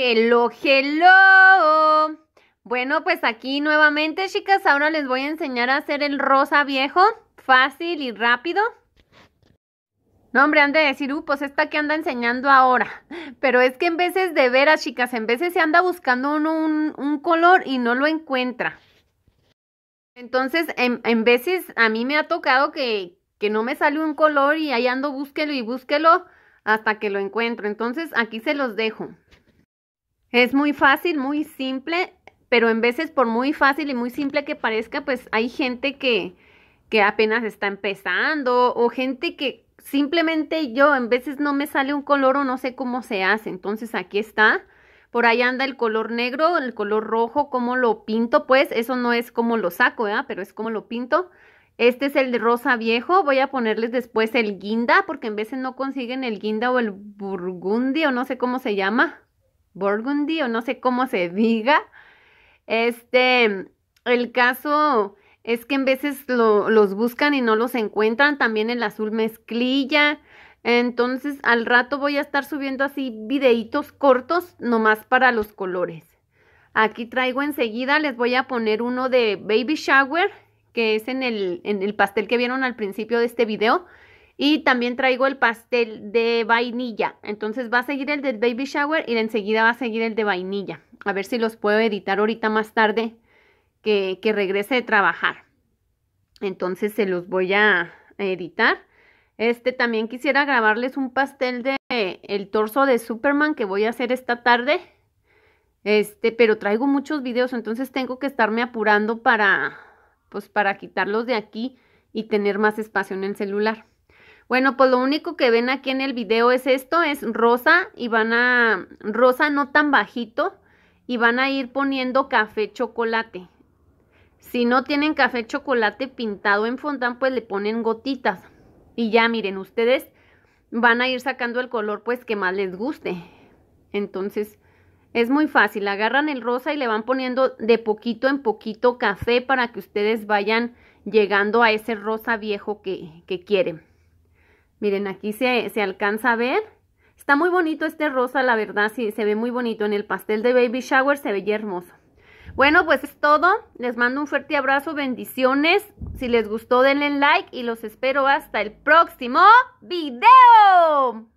Hello, hello. Bueno, pues aquí nuevamente, chicas, ahora les voy a enseñar a hacer el rosa viejo, fácil y rápido. No, hombre, han de decir, uh, pues esta que anda enseñando ahora. Pero es que en veces, de veras, chicas, en veces se anda buscando uno un, color y no lo encuentra. Entonces, en, en, veces a mí me ha tocado que, que no me sale un color y ahí ando búsquelo y búsquelo hasta que lo encuentro. Entonces, aquí se los dejo. Es muy fácil, muy simple, pero en veces por muy fácil y muy simple que parezca, pues hay gente que, que apenas está empezando o gente que simplemente yo en veces no me sale un color o no sé cómo se hace. Entonces aquí está. Por ahí anda el color negro, el color rojo, cómo lo pinto, pues eso no es como lo saco, Pero es como lo pinto. Este es el de rosa viejo, voy a ponerles después el guinda, porque en veces no consiguen el guinda o el burgundy o no sé cómo se llama. Burgundy o no sé cómo se diga. Este, el caso es que en veces los buscan y no los encuentran, también el azul mezclilla. Entonces al rato voy a estar subiendo así videitos cortos nomás para los colores. Aquí traigo enseguida, les voy a poner uno de Baby Shower, que es en el, en el pastel que vieron al principio de este video. Y también traigo el pastel de vainilla. Entonces va a seguir el del baby shower y enseguida va a seguir el de vainilla. A ver si los puedo editar ahorita más tarde que, regrese de trabajar. Entonces se los voy a editar. Este también quisiera grabarles un pastel de el torso de Superman que voy a hacer esta tarde. Este, pero traigo muchos videos, entonces tengo que estarme apurando para pues para quitarlos de aquí y tener más espacio en el celular. Bueno, pues lo único que ven aquí en el video es esto, es rosa y van a, rosa no tan bajito y van a ir poniendo café chocolate. Si no tienen café chocolate pintado en fondant, pues le ponen gotitas. Y ya miren, ustedes van a ir sacando el color pues que más les guste. Entonces es muy fácil, agarran el rosa y le van poniendo de poquito en poquito café para que ustedes vayan llegando a ese rosa viejo que, que quieren. Miren, aquí se, alcanza a ver. Está muy bonito este rosa, la verdad, sí, se ve muy bonito. En el pastel de Baby Shower se veía hermoso. Bueno, pues es todo. Les mando un fuerte abrazo, bendiciones. Si les gustó, denle like y los espero hasta el próximo video.